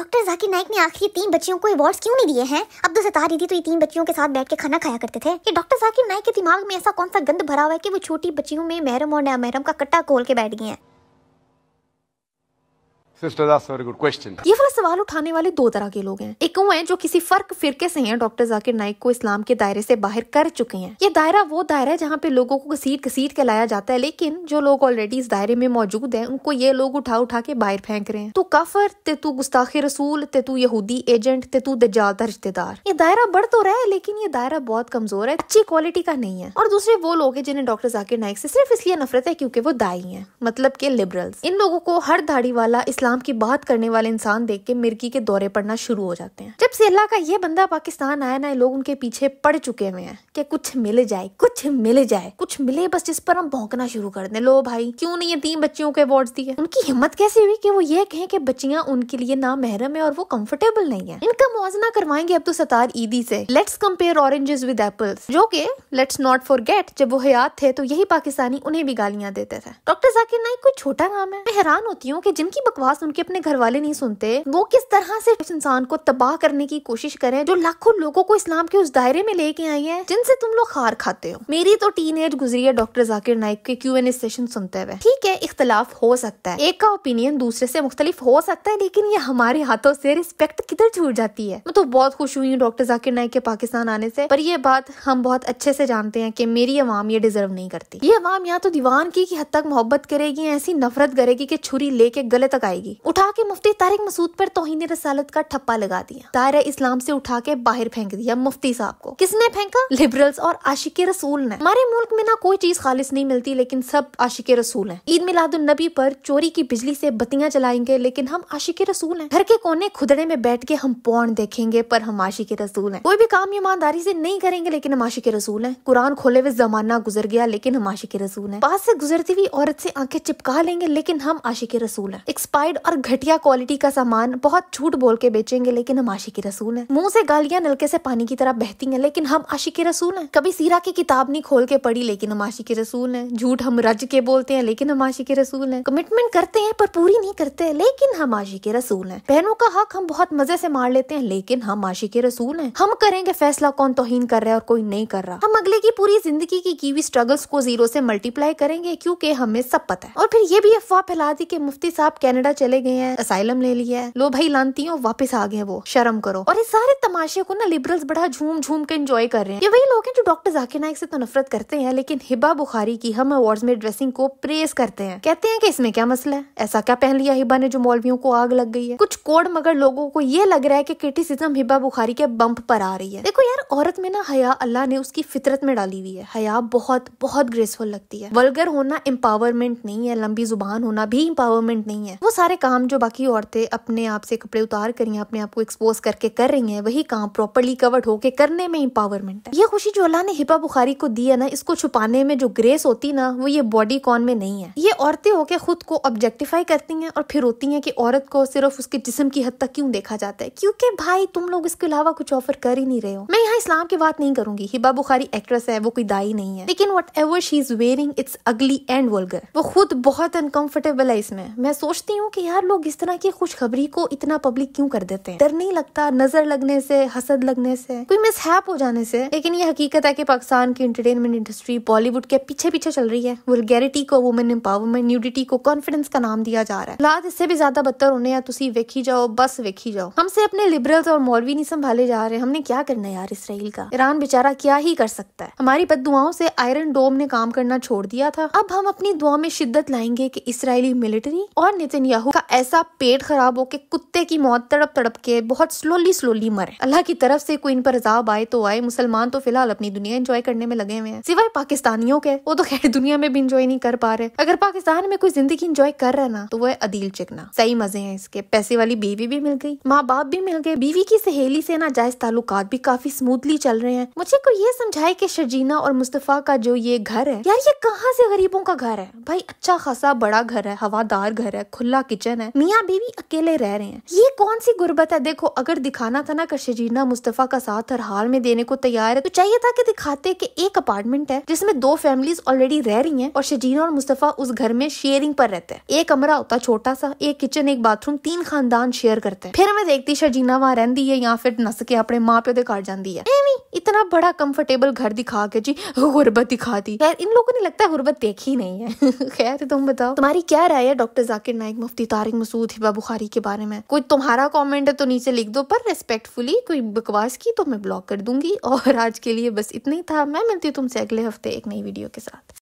doctor Zakir Naik ने आखिर तीन बच्चियों को अवार्ड क्यों नहीं दिए हैं अब तो सता रही थी तो ये तीन बच्चियों के साथ बैठ के खाना खाया करते थे ये डॉक्टर जाकिर नाइक के दिमाग में ऐसा कौन सा गंद भरा हुआ है कि वो छोटी बच्चियों में महरम और महरम का कट्टा खोल के बैठ गई हैं सिस्टर वेरी गुड क्वेश्चन ये वाला सवाल उठाने वाले दो तरह के लोग हैं एक वो हैं जो किसी फर्क फिरके से हैं डॉक्टर जाकिर नाइक को इस्लाम के दायरे से बाहर कर चुके हैं ये दायरा वो दायरा है जहाँ पे लोगों को घसीट घसीट के लाया जाता है लेकिन जो लोग ऑलरेडी इस दायरे में मौजूद है उनको ये लोग उठा उठा के बाहर फेंक रहे हैं तू तो काफर ते तू गुस्ताखे रसूल ते तू यहूदी एजेंट ते तू दजाल का रिश्तेदार ये दायरा बढ़ तो रहा है लेकिन ये दायरा बहुत कमजोर है अच्छी क्वालिटी का नहीं है और दूसरे वो लोग हैं जिन्हें डॉक्टर जाकिर नाइक से सिर्फ इसलिए नफरत है क्योंकि वो दाई है मतलब के लिबरल्स इन लोगों को हर दाड़ी वाला इस्लाम इस्लाम की बात करने वाले इंसान देख के मिर्की के दौरे पड़ना शुरू हो जाते हैं जब से अल्लाह का ये बंदा पाकिस्तान आया ना लोग उनके पीछे पड़ चुके हुए हैं कि कुछ मिल जाए कुछ मिल जाए कुछ मिले बस जिस पर हम भौंकना शुरू कर दे लो भाई क्यों नहीं ये तीन बच्चियों के अवार्ड दिए उनकी हिम्मत कैसे हुई की वो ये कहें की बच्चियां उनके लिए ना महरम है और वो कम्फर्टेबल नहीं है इनका मुआवजना करवाएंगे अब तो सतार ईदी से let's compare oranges with apples जो के लेट्स नॉट फॉर जब वो हयात थे तो यही पाकिस्तानी उन्हें भी गालियाँ देते थे डॉक्टर जाकिर नाइक कोई छोटा नाम है मैं हैरान होती हूँ की जिनकी बकवास उनके अपने घर वाले नहीं सुनते वो किस तरह से उस इंसान को तबाह करने की कोशिश करें जो लाखों लोगों को इस्लाम के उस दायरे में लेके आई है जिनसे तुम लोग हार खाते हो मेरी तो टीन एज गुजरी है डॉक्टर जाकिर नाइक के क्यू एन ए सेशन सुनते हुए ठीक है इख्तलाफ हो सकता है एक का ओपिनियन दूसरे से मुख्तलिफ हो सकता है लेकिन ये हमारे हाथों से रिस्पेक्ट किधर छूट जाती है मैं तो बहुत खुश हुई हूँ डॉक्टर जाकिर नाइक के पाकिस्तान आने से पर ये बात हम बहुत अच्छे से जानते हैं कि मेरी अवाम ये डिजर्व नहीं करती ये अवाम यहाँ तो दीवान की हद तक मोहब्बत करेगी ऐसी नफरत करेगी कि छुरी लेके गले तक आएगी लगी उठा के मुफ्ती तारिक मसूद पर तोहिनी रसालत का ठप्पा लगा दिया दायरा इस्लाम से उठा के बाहर फेंक दिया मुफ्ती साहब को किसने फेंका लिबरल्स और आशिक रसूल ने हमारे मुल्क में ना कोई चीज खालिश नहीं मिलती लेकिन सब आशिक रसूल है ईद नबी पर चोरी की बिजली से बत्तियां चलाएंगे लेकिन हम आशिक रसूल है घर के कोने खुदड़े में बैठ के हम पौन देखेंगे पर हम आशिक रसूल है कोई भी काम ईमानदारी से नहीं करेंगे लेकिन हम आशिक रसूल है कुरान खोले हुए जमाना गुजर गया लेकिन हम आशिक रसूल है पास से गुजरती हुई औरत से आंखें चिपका लेंगे लेकिन हम आशिक रसूल है एक्सपायर ब्रांडेड और घटिया क्वालिटी का सामान बहुत झूठ बोल के बेचेंगे लेकिन हम आशी के रसूल है मुंह से गालियां नलके से पानी की तरह बहती है लेकिन हम आशी के रसूल है कभी सीरा की किताब नहीं खोल के पढ़ी लेकिन हम आशी के रसूल है झूठ हम रज के बोलते हैं लेकिन हम आशी के रसूल है कमिटमेंट करते हैं पर पूरी नहीं करते लेकिन हम आशी के रसूल है बहनों का हक हम बहुत मजे से मार लेते हैं लेकिन हम आशी के रसूल है हम करेंगे फैसला कौन तोहिन कर रहा है और कोई नहीं कर रहा हम अगले की पूरी जिंदगी की कीवी स्ट्रगल्स को जीरो से मल्टीप्लाई करेंगे क्योंकि हमें सब पता है और फिर ये भी अफवाह फैला दी कि मुफ्ती साहब कनाडा चले गए हैं असाइलम ले लिया है लो भाई लानती हो वापस आ गए वो शर्म करो और इस सारे तमाशे को ना लिबरल्स बड़ा झूम झूम के एंजॉय कर रहे हैं ये वही लोग हैं जो डॉक्टर जाकिर नायक से तो नफरत करते हैं लेकिन हिबा बुखारी की हम अवार्ड में ड्रेसिंग को प्रेस करते हैं कहते हैं कि इसमें क्या मसला है ऐसा क्या पहन लिया हिबा ने जो मौलवियों को आग लग गई है कुछ कोड मगर लोगों को ये लग रहा है कि क्रिटिसिज्म हिबा बुखारी के बंप पर आ रही है देखो यार औरत में ना हया अल्लाह ने उसकी फितरत में डाली हुई है हया बहुत बहुत ग्रेसफुल लगती है वलगर होना एम्पावरमेंट नहीं है लंबी जुबान होना भी एम्पावरमेंट नहीं है वो सारे सारे काम जो बाकी औरतें अपने आप से कपड़े उतार कर या अपने आप को एक्सपोज करके कर रही हैं वही काम प्रॉपरली कवर्ड होके करने में इंपावरमेंट है ये खुशी जो अल्लाह ने हिपा बुखारी को दी है ना इसको छुपाने में जो ग्रेस होती ना वो ये बॉडी कॉन में नहीं है ये औरतें होके खुद को ऑब्जेक्टिफाई करती हैं और फिर होती हैं कि औरत को सिर्फ उसके जिसम की हद तक क्यों देखा जाता है क्योंकि भाई तुम लोग इसके अलावा कुछ ऑफर कर ही नहीं रहे हो मैं यहाँ इस्लाम की बात नहीं करूंगी हिबा बुखारी एक्ट्रेस है वो कोई दाई नहीं है लेकिन whatever she is wearing it's ugly and vulgar वो खुद बहुत अनकंफर्टेबल है इसमें मैं सोचती हूँ कि कि यार लोग इस तरह की खुशखबरी को इतना पब्लिक क्यों कर देते हैं डर नहीं लगता नजर लगने से हसद लगने से कोई मिसहैप हो जाने से लेकिन ये हकीकत है कि पाकिस्तान की एंटरटेनमेंट इंडस्ट्री बॉलीवुड के पीछे पीछे चल रही है वर्गेरिटी को वुमेन एम्पावरमेंट न्यूडिटी को कॉन्फिडेंस का नाम दिया जा रहा है लाद इससे भी ज्यादा बदतर होने या तुम वेखी जाओ बस वेखी जाओ हमसे अपने लिबरल्स और मौलवी नहीं संभाले जा रहे हमने क्या करना है यार इसराइल का ईरान बेचारा क्या ही कर सकता है हमारी बद से आयरन डोम ने काम करना छोड़ दिया था अब हम अपनी दुआ में शिद्दत लाएंगे की इसराइली मिलिट्री और नितिन याहू ऐसा पेट खराब हो के कुत्ते की मौत तड़प तड़प के बहुत स्लोली स्लोली मरे अल्लाह की तरफ से कोई इन पर अजाब आए तो आए मुसलमान तो फिलहाल अपनी दुनिया इंजॉय करने में लगे हुए हैं सिवाय पाकिस्तानियों के वो तो खैर दुनिया में भी इंजॉय नहीं कर पा रहे अगर पाकिस्तान में कोई जिंदगी इंजॉय कर रहा ना तो वो है अदील चिकना सही मजे है इसके पैसे वाली बीवी भी मिल गई माँ बाप भी मिल गए बीवी की सहेली से ना जायज ताल्लुक भी काफी स्मूथली चल रहे हैं मुझे को ये समझाए की शर्जीना और मुस्तफा का जो ये घर है यार ये कहाँ से गरीबों का घर है भाई अच्छा खासा बड़ा घर है हवादार घर है खुला किचन है मियाँ बीवी अकेले रह रहे हैं ये कौन सी गुर्बत है देखो अगर दिखाना था ना कि शजीना मुस्तफा का साथ हर हाल में देने को तैयार है तो चाहिए था कि दिखाते कि एक अपार्टमेंट है जिसमें दो फैमिलीज ऑलरेडी रह रही हैं और शजीना और मुस्तफा उस घर में शेयरिंग पर रहते हैं एक कमरा होता छोटा सा एक किचन एक बाथरूम तीन खानदान शेयर करते हैं फिर मैं देखती शजीना वहाँ रहती है या फिर नस के अपने माँ प्यो के घर जाती है इतना बड़ा कंफर्टेबल घर दिखा के जी गुर्बत दिखा दी खैर इन लोगों ने लगता है गुर्बत देखी नहीं है खैर तुम बताओ तुम्हारी क्या राय है डॉक्टर जाकिर नाइक मुफ्ती तारिक तारिक मसूद हिबा बुखारी के बारे में कोई तुम्हारा कमेंट है तो नीचे लिख दो पर रेस्पेक्टफुली कोई बकवास की तो मैं ब्लॉक कर दूंगी और आज के लिए बस इतना ही था मैं मिलती हूँ तुमसे अगले हफ्ते एक नई वीडियो के साथ